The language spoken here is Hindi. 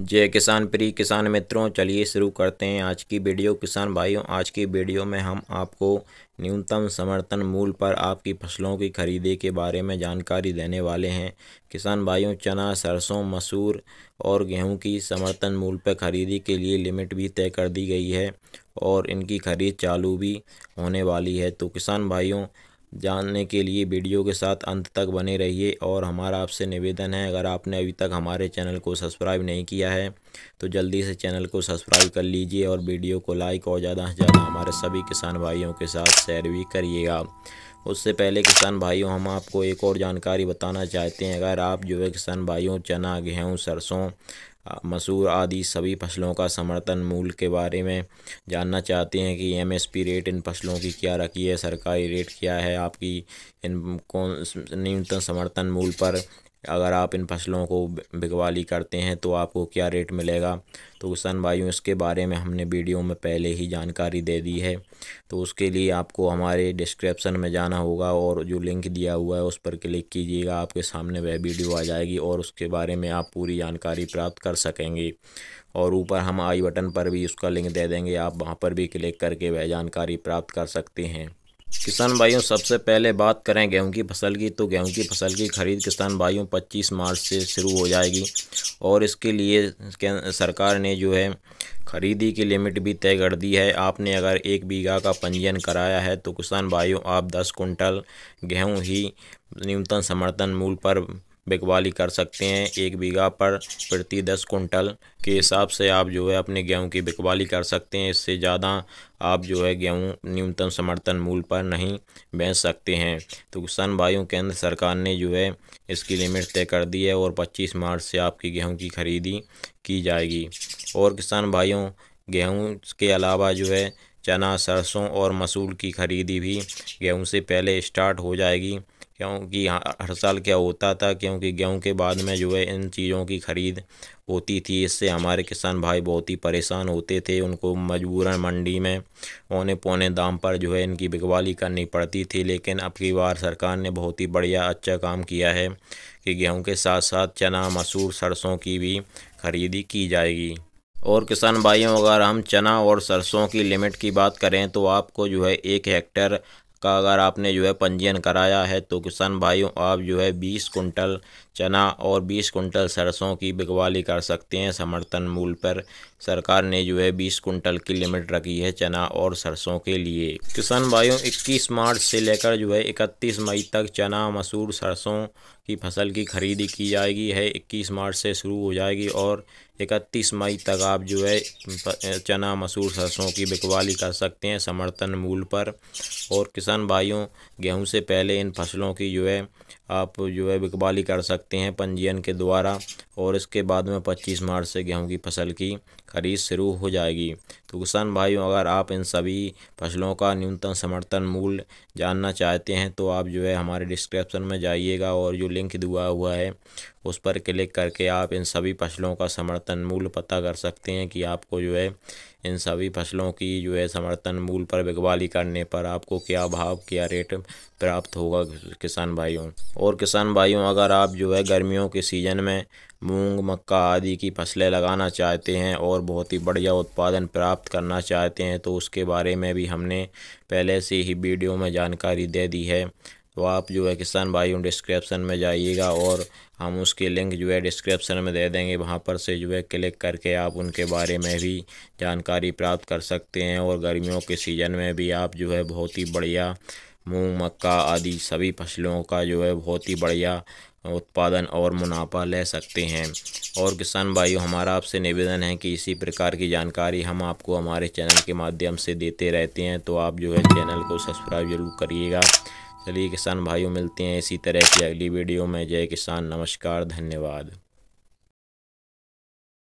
जय किसान प्रिय किसान मित्रों चलिए शुरू करते हैं आज की वीडियो किसान भाइयों आज की वीडियो में हम आपको न्यूनतम समर्थन मूल्य पर आपकी फसलों की खरीदे के बारे में जानकारी देने वाले हैं किसान भाइयों चना सरसों मसूर और गेहूं की समर्थन मूल्य पर खरीदी के लिए लिमिट भी तय कर दी गई है और इनकी खरीद चालू भी होने वाली है तो किसान भाइयों जानने के लिए वीडियो के साथ अंत तक बने रहिए और हमारा आपसे निवेदन है अगर आपने अभी तक हमारे चैनल को सब्सक्राइब नहीं किया है तो जल्दी से चैनल को सब्सक्राइब कर लीजिए और वीडियो को लाइक और ज़्यादा से ज़्यादा हमारे सभी किसान भाइयों के साथ शेयर भी करिएगा उससे पहले किसान भाइयों हम आपको एक और जानकारी बताना चाहते हैं अगर आप जो है किसान भाइयों चना गेहूँ सरसों मसूर आदि सभी फसलों का समर्थन मूल्य के बारे में जानना चाहते हैं कि एमएसपी रेट इन फसलों की क्या रखी है सरकारी रेट क्या है आपकी इन कौन न्यूनतम समर्थन मूल्य पर अगर आप इन फसलों को बिकवाली करते हैं तो आपको क्या रेट मिलेगा तो किसान भाइयों इसके बारे में हमने वीडियो में पहले ही जानकारी दे दी है तो उसके लिए आपको हमारे डिस्क्रिप्शन में जाना होगा और जो लिंक दिया हुआ है उस पर क्लिक कीजिएगा आपके सामने वह वीडियो आ जाएगी और उसके बारे में आप पूरी जानकारी प्राप्त कर सकेंगे और ऊपर हम आई बटन पर भी उसका लिंक दे देंगे आप वहाँ पर भी क्लिक करके वह जानकारी प्राप्त कर सकते हैं किसान भाइयों सबसे पहले बात करें गेहूं की फसल की तो गेहूं की फसल की खरीद किसान भाइयों 25 मार्च से शुरू हो जाएगी और इसके लिए सरकार ने जो है खरीदी की लिमिट भी तय कर दी है आपने अगर एक बीघा का पंजीयन कराया है तो किसान भाइयों आप 10 कुंटल गेहूं ही न्यूनतम समर्थन मूल्य पर बिकवाली कर सकते हैं एक बीघा पर प्रति दस कुंटल के हिसाब से आप जो है अपने गेहूं की बिकवाली कर सकते हैं इससे ज़्यादा आप जो है गेहूं न्यूनतम समर्थन मूल्य पर नहीं बेच सकते हैं तो किसान भाइयों केंद्र सरकार ने जो है इसकी लिमिट तय कर दी है और पच्चीस मार्च से आपकी गेहूँ की खरीदी की जाएगी और किसान भाइयों गेहूँ के अलावा जो है चना सरसों और मसूल की खरीदी भी गेहूं से पहले स्टार्ट हो जाएगी क्योंकि हाँ, हर साल क्या होता था क्योंकि गेहूं के बाद में जो है इन चीज़ों की ख़रीद होती थी इससे हमारे किसान भाई बहुत ही परेशान होते थे उनको मजबूरन मंडी में पौने पौने दाम पर जो है इनकी बिकवाली करनी पड़ती थी लेकिन अब की बार सरकार ने बहुत ही बढ़िया अच्छा काम किया है कि गेहूं के साथ साथ चना मसूर सरसों की भी खरीदी की जाएगी और किसान भाइयों अगर हम चना और सरसों की लिमिट की बात करें तो आपको जो है एक हेक्टर का अगर आपने जो है पंजीयन कराया है तो किसान भाइयों आप जो है बीस कुंटल चना और बीस कुंटल सरसों की बिकवाली कर सकते हैं समर्थन मूल पर सरकार ने जो है बीस कुंटल की लिमिट रखी है चना और सरसों के लिए किसान भाइयों इक्कीस मार्च से लेकर जो है इकतीस मई तक चना मसूर सरसों की फसल की खरीदी की जाएगी है इक्कीस मार्च से शुरू हो जाएगी और इकतीस मई तक आप जो है चना मसूर सरसों की बिकवाली कर सकते हैं समर्थन मूल पर और किसान भाइयों गेहूं से पहले इन फसलों की जो है आप जो है बिकवाली कर सकते हैं पंजीयन के द्वारा और इसके बाद में 25 मार्च से गेहूं की फसल की खरीद शुरू हो जाएगी तो किसान भाइयों अगर आप इन सभी फसलों का न्यूनतम समर्थन मूल्य जानना चाहते हैं तो आप जो है हमारे डिस्क्रिप्शन में जाइएगा और जो लिंक दुआ हुआ है उस पर क्लिक करके आप इन सभी फसलों का समर्थन मूल्य पता कर सकते हैं कि आपको जो है इन सभी फसलों की जो है समर्थन मूल्य पर बिकवाली करने पर आपको क्या भाव क्या रेट प्राप्त होगा किसान भाइयों और किसान भाइयों अगर आप जो है गर्मियों के सीज़न में मूंग मक्का आदि की फसलें लगाना चाहते हैं और बहुत ही बढ़िया उत्पादन प्राप्त करना चाहते हैं तो उसके बारे में भी हमने पहले से ही वीडियो में जानकारी दे दी है तो आप जो है किसान भाइयों डिस्क्रिप्शन में जाइएगा और हम उसके लिंक जो है डिस्क्रिप्शन में दे देंगे वहाँ पर से जो है क्लिक करके आप उनके बारे में भी जानकारी प्राप्त कर सकते हैं और गर्मियों के सीज़न में भी आप जो है बहुत ही बढ़िया मूंग मक्का आदि सभी फसलों का जो है बहुत ही बढ़िया उत्पादन और मुनाफा ले सकते हैं और किसान भाइयों हमारा आपसे निवेदन है कि इसी प्रकार की जानकारी हम आपको हमारे चैनल के माध्यम से देते रहते हैं तो आप जो है चैनल को सब्सक्राइब जरूर करिएगा चलिए किसान भाइयों मिलते हैं इसी तरह की अगली वीडियो में जय किसान नमस्कार धन्यवाद